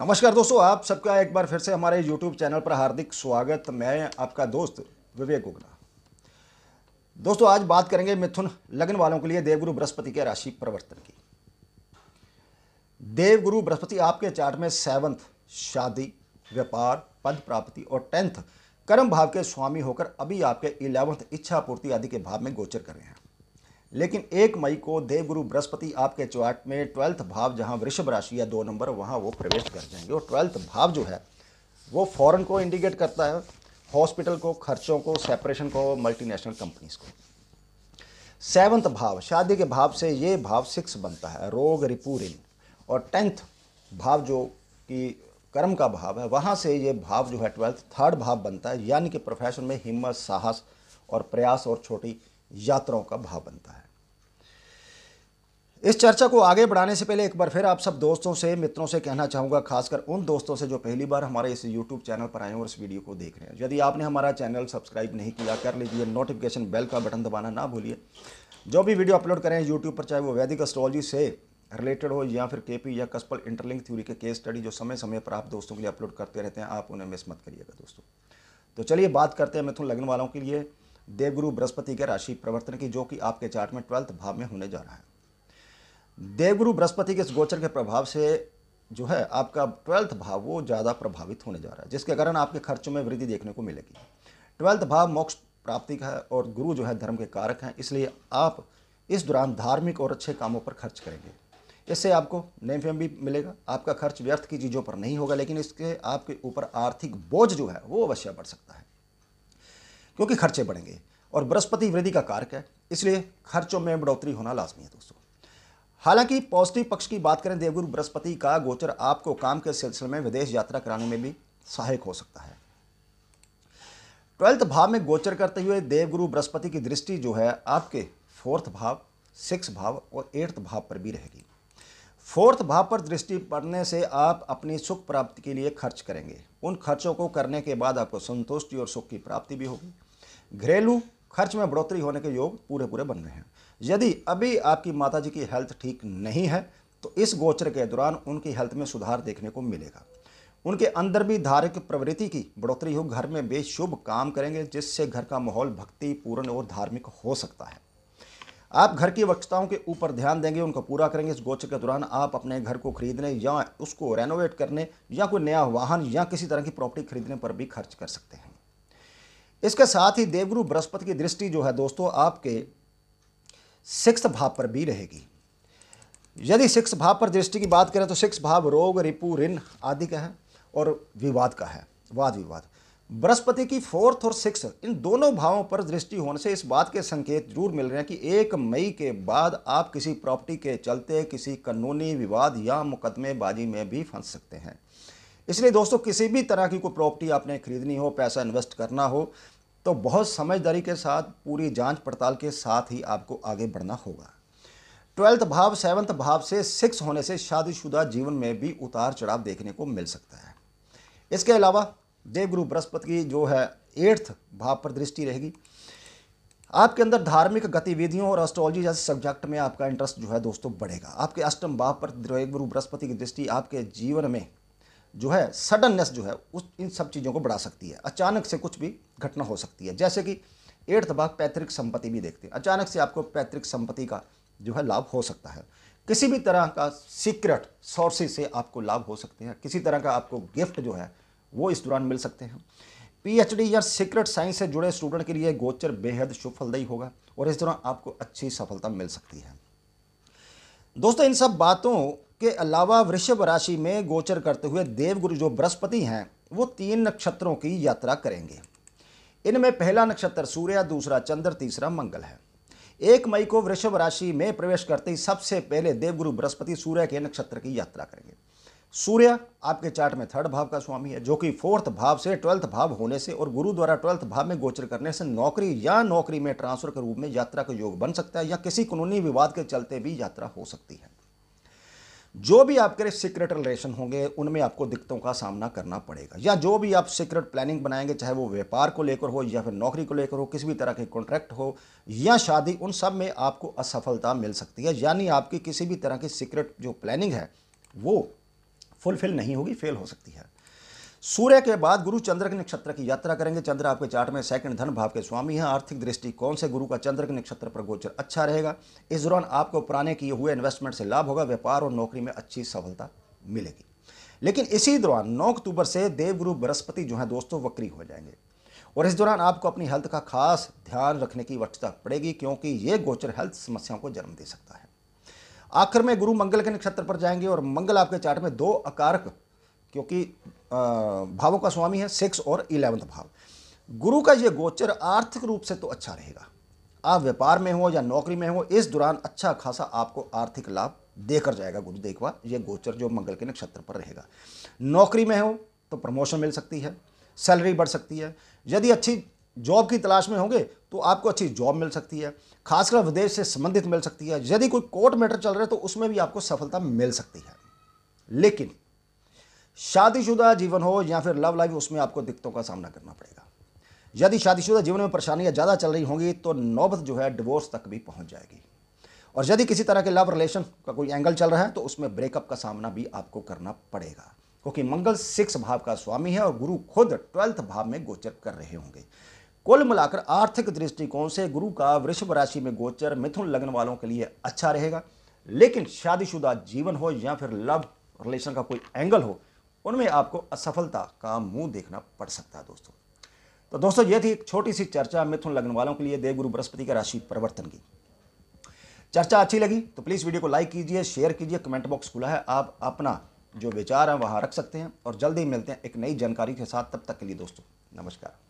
नमस्कार दोस्तों आप सबका एक बार फिर से हमारे यूट्यूब चैनल पर हार्दिक स्वागत मैं आपका दोस्त विवेक उगना दोस्तों आज बात करेंगे मिथुन लग्न वालों के लिए देवगुरु बृहस्पति के राशि परिवर्तन की देवगुरु बृहस्पति आपके चार्ट में सेवंथ शादी व्यापार पद प्राप्ति और टेंथ कर्म भाव के स्वामी होकर अभी आपके इलेवंथ इच्छा पूर्ति आदि के भाव में गोचर कर रहे हैं लेकिन एक मई को देवगुरु बृहस्पति आपके चार्ट में ट्वेल्थ भाव जहाँ वृषभ राशि या दो नंबर वहाँ वो प्रवेश कर जाएंगे और ट्वेल्थ भाव जो है वो फॉरेन को इंडिकेट करता है हॉस्पिटल को खर्चों को सेपरेशन को मल्टीनेशनल कंपनीज को सेवन्थ भाव शादी के भाव से ये भाव सिक्स बनता है रोग रिपूरिन और टेंथ भाव जो कि कर्म का भाव है वहाँ से ये भाव जो है ट्वेल्थ थर्ड भाव बनता है यानी कि प्रोफेशन में हिम्मत साहस और प्रयास और छोटी यात्राओं का भाव बनता है इस चर्चा को आगे बढ़ाने से पहले एक बार फिर आप सब दोस्तों से मित्रों से कहना चाहूँगा खासकर उन दोस्तों से जो पहली बार हमारे इस YouTube चैनल पर आए हैं और इस वीडियो को देख रहे हैं यदि आपने हमारा चैनल सब्सक्राइब नहीं किया कर लीजिए नोटिफिकेशन बेल का बटन दबाना ना भूलिए जो भी वीडियो अपलोड करें यूट्यूब पर चाहे वो वैदिक एस्ट्रोलॉजी से रिलेटेड हो या फिर के या कस्पल इंटरलिंक थ्यूरी के केस स्टडी जो समय समय पर आप दोस्तों के लिए अपलोड करते रहते हैं आप उन्हें मिस मत करिएगा दोस्तों तो चलिए बात करते हैं मिथुन लगन वालों के लिए देवगुरु बृहस्पति के राशि प्रवर्तन की जो कि आपके चार्ट में ट्वेल्थ भाव में होने जा रहा है देवगुरु बृहस्पति के इस गोचर के प्रभाव से जो है आपका ट्वेल्थ भाव वो ज़्यादा प्रभावित होने जा रहा है जिसके कारण आपके खर्चों में वृद्धि देखने को मिलेगी ट्वेल्थ भाव मोक्ष प्राप्ति का है और गुरु जो है धर्म के कारक हैं इसलिए आप इस दौरान धार्मिक और अच्छे कामों पर खर्च करेंगे इससे आपको नेम फेम भी मिलेगा आपका खर्च व्यर्थ की चीज़ों पर नहीं होगा लेकिन इसके आपके ऊपर आर्थिक बोझ जो है वो अवश्य बढ़ सकता है क्योंकि खर्चे बढ़ेंगे और बृहस्पति वृद्धि का कारक है इसलिए खर्चों में बढ़ोतरी होना लाजमी है दोस्तों हालांकि पॉजिटिव पक्ष की बात करें देवगुरु बृहस्पति का गोचर आपको काम के सिलसिले में विदेश यात्रा कराने में भी सहायक हो सकता है ट्वेल्थ भाव में गोचर करते हुए देवगुरु बृहस्पति की दृष्टि जो है आपके फोर्थ भाव सिक्स भाव और एट्थ भाव पर भी रहेगी फोर्थ भाव पर दृष्टि पड़ने से आप अपनी सुख प्राप्ति के लिए खर्च करेंगे उन खर्चों को करने के बाद आपको संतुष्टि और सुख की प्राप्ति भी होगी घरेलू खर्च में बढ़ोतरी होने के योग पूरे पूरे बन रहे हैं यदि अभी आपकी माता की हेल्थ ठीक नहीं है तो इस गोचर के दौरान उनकी हेल्थ में सुधार देखने को मिलेगा उनके अंदर भी धार्मिक प्रवृत्ति की बढ़ोतरी हो घर में बेशुभ शुभ काम करेंगे जिससे घर का माहौल भक्ति पूर्ण और धार्मिक हो सकता है आप घर की वक्षताओं के ऊपर ध्यान देंगे उनको पूरा करेंगे इस गोचर के दौरान आप अपने घर को खरीदने या उसको रेनोवेट करने या कोई नया वाहन या किसी तरह की प्रॉपर्टी खरीदने पर भी खर्च कर सकते हैं इसके साथ ही देवगुरु बृहस्पति की दृष्टि जो है दोस्तों आपके सिक्स भाव पर भी रहेगी यदि सिक्स भाव पर दृष्टि की बात करें तो सिक्स भाव रोग रिपु ऋण आदि का है और विवाद का है वाद विवाद बृहस्पति की फोर्थ और सिक्स इन दोनों भावों पर दृष्टि होने से इस बात के संकेत जरूर मिल रहे हैं कि एक मई के बाद आप किसी प्रॉपर्टी के चलते किसी कानूनी विवाद या मुकदमेबाजी में भी फंस सकते हैं इसलिए दोस्तों किसी भी तरह की कोई प्रॉपर्टी आपने खरीदनी हो पैसा इन्वेस्ट करना हो तो बहुत समझदारी के साथ पूरी जांच पड़ताल के साथ ही आपको आगे बढ़ना होगा ट्वेल्थ भाव सेवन्थ भाव से सिक्स होने से शादीशुदा जीवन में भी उतार चढ़ाव देखने को मिल सकता है इसके अलावा देवगुरु बृहस्पति की जो है एट्थ भाव पर दृष्टि रहेगी आपके अंदर धार्मिक गतिविधियों और एस्ट्रोलॉजी जैसे सब्जेक्ट में आपका इंटरेस्ट जो है दोस्तों बढ़ेगा आपके अष्टम भाव पर देवगुरु बृहस्पति की दृष्टि आपके जीवन में जो है सडननेस जो है उस इन सब चीज़ों को बढ़ा सकती है अचानक से कुछ भी घटना हो सकती है जैसे कि एट्थ भाग पैतृक संपत्ति भी देखते हैं अचानक से आपको पैतृक संपत्ति का जो है लाभ हो सकता है किसी भी तरह का सीक्रेट सोर्सेज से आपको लाभ हो सकते हैं किसी तरह का आपको गिफ्ट जो है वो इस दौरान मिल सकते हैं पीएचडी या सीक्रेट साइंस से जुड़े स्टूडेंट के लिए गोचर बेहद सुफलदायी होगा और इस दौरान आपको अच्छी सफलता मिल सकती है दोस्तों इन सब बातों के अलावा वृषभ राशि में गोचर करते हुए देवगुरु जो बृहस्पति हैं वो तीन नक्षत्रों की यात्रा करेंगे इनमें पहला नक्षत्र सूर्य दूसरा चंद्र तीसरा मंगल है एक मई को वृषभ राशि में प्रवेश करते ही सबसे पहले देवगुरु बृहस्पति सूर्य के नक्षत्र की यात्रा करेंगे सूर्य आपके चार्ट में थर्ड भाव का स्वामी है जो कि फोर्थ भाव से ट्वेल्थ भाव होने से और गुरु द्वारा ट्वेल्थ भाव में गोचर करने से नौकरी या नौकरी में ट्रांसफर के रूप में यात्रा का योग बन सकता है या किसी कानूनी विवाद के चलते भी यात्रा हो सकती है जो भी आपके सीक्रेट रिलेशन होंगे उनमें आपको दिक्कतों का सामना करना पड़ेगा या जो भी आप सीक्रेट प्लानिंग बनाएंगे चाहे वो व्यापार को लेकर हो या फिर नौकरी को लेकर हो किसी भी तरह के कॉन्ट्रैक्ट हो या शादी उन सब में आपको असफलता मिल सकती है यानी आपकी किसी भी तरह की सीक्रेट जो प्लानिंग है वो फुलफिल नहीं होगी फेल हो सकती है सूर्य के बाद गुरु चंद्र के नक्षत्र की यात्रा करेंगे चंद्र आपके चार्ट में सेकंड धन भाव के स्वामी हैं आर्थिक दृष्टि कौन से गुरु का चंद्र के नक्षत्र पर गोचर अच्छा रहेगा इस दौरान आपको पुराने किए हुए इन्वेस्टमेंट से लाभ होगा व्यापार और नौकरी में अच्छी सफलता मिलेगी लेकिन इसी दौरान नौ अक्टूबर से देवगुरु बृहस्पति जो है दोस्तों वक्री हो जाएंगे और इस दौरान आपको अपनी हेल्थ का खास ध्यान रखने की वक्षता पड़ेगी क्योंकि ये गोचर हेल्थ समस्याओं को जन्म दे सकता है आखिर में गुरु मंगल के नक्षत्र पर जाएंगे और मंगल आपके चार्ट में दो अकारक क्योंकि भावों का स्वामी है सिक्स और इलेवंथ भाव गुरु का ये गोचर आर्थिक रूप से तो अच्छा रहेगा आप व्यापार में हो या नौकरी में हो इस दौरान अच्छा खासा आपको आर्थिक लाभ देकर जाएगा गुरु देखवा ये गोचर जो मंगल के नक्षत्र पर रहेगा नौकरी में हो तो प्रमोशन मिल सकती है सैलरी बढ़ सकती है यदि अच्छी जॉब की तलाश में होंगे तो आपको अच्छी जॉब मिल सकती है खासकर विदेश से संबंधित मिल सकती है यदि कोई कोर्ट मैटर चल रहा है तो उसमें भी आपको सफलता मिल सकती है लेकिन शादीशुदा जीवन हो या फिर लव लाइफ उसमें आपको दिक्कतों का सामना करना पड़ेगा यदि शादीशुदा जीवन में परेशानियां ज़्यादा चल रही होंगी तो नौबत जो है डिवोर्स तक भी पहुंच जाएगी और यदि किसी तरह के लव रिलेशन का कोई एंगल चल रहा है तो उसमें ब्रेकअप का सामना भी आपको करना पड़ेगा क्योंकि मंगल सिक्स भाव का स्वामी है और गुरु खुद ट्वेल्थ भाव में गोचर कर रहे होंगे कुल मिलाकर आर्थिक दृष्टिकोण से गुरु का वृषभ राशि में गोचर मिथुन लग्न वालों के लिए अच्छा रहेगा लेकिन शादीशुदा जीवन हो या फिर लव रिलेशन का कोई एंगल हो उनमें आपको असफलता का मुंह देखना पड़ सकता है दोस्तों तो दोस्तों यह थी एक छोटी सी चर्चा मिथुन लग्न वालों के लिए देवगुरु बृहस्पति का राशि परिवर्तन की चर्चा अच्छी लगी तो प्लीज़ वीडियो को लाइक कीजिए शेयर कीजिए कमेंट बॉक्स खुला है आप अपना जो विचार है वहाँ रख सकते हैं और जल्दी मिलते हैं एक नई जानकारी के साथ तब तक के लिए दोस्तों नमस्कार